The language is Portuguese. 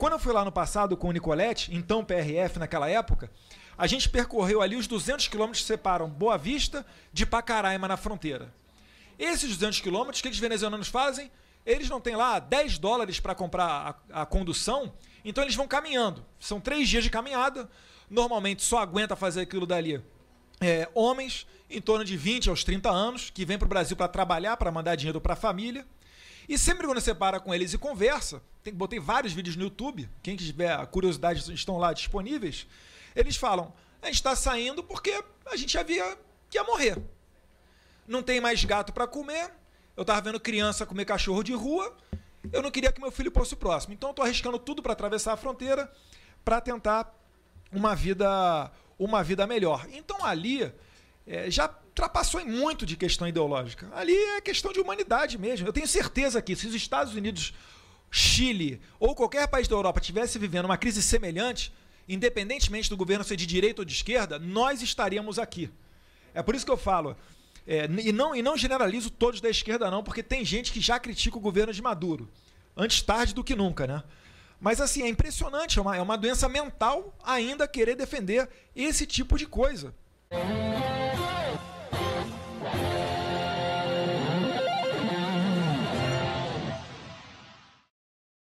Quando eu fui lá no passado com o Nicolette, então PRF naquela época, a gente percorreu ali os 200 quilômetros que separam Boa Vista de Pacaraima na fronteira. Esses 200 quilômetros, o que os venezuelanos fazem? Eles não têm lá 10 dólares para comprar a, a condução, então eles vão caminhando. São três dias de caminhada, normalmente só aguenta fazer aquilo dali é, homens em torno de 20 aos 30 anos que vêm para o Brasil para trabalhar, para mandar dinheiro para a família. E sempre quando você para com eles e conversa, tem, botei vários vídeos no YouTube, quem tiver curiosidade estão lá disponíveis. Eles falam: a gente está saindo porque a gente havia que ia morrer. Não tem mais gato para comer. Eu estava vendo criança comer cachorro de rua. Eu não queria que meu filho fosse o próximo. Então eu estou arriscando tudo para atravessar a fronteira para tentar uma vida uma vida melhor. Então ali é, já ultrapassou em muito de questão ideológica. Ali é questão de humanidade mesmo. Eu tenho certeza que se os Estados Unidos, Chile ou qualquer país da Europa estivesse vivendo uma crise semelhante, independentemente do governo ser de direita ou de esquerda, nós estaríamos aqui. É por isso que eu falo. É, e, não, e não generalizo todos da esquerda, não, porque tem gente que já critica o governo de Maduro. Antes tarde do que nunca, né? Mas assim, é impressionante, é uma, é uma doença mental ainda querer defender esse tipo de coisa.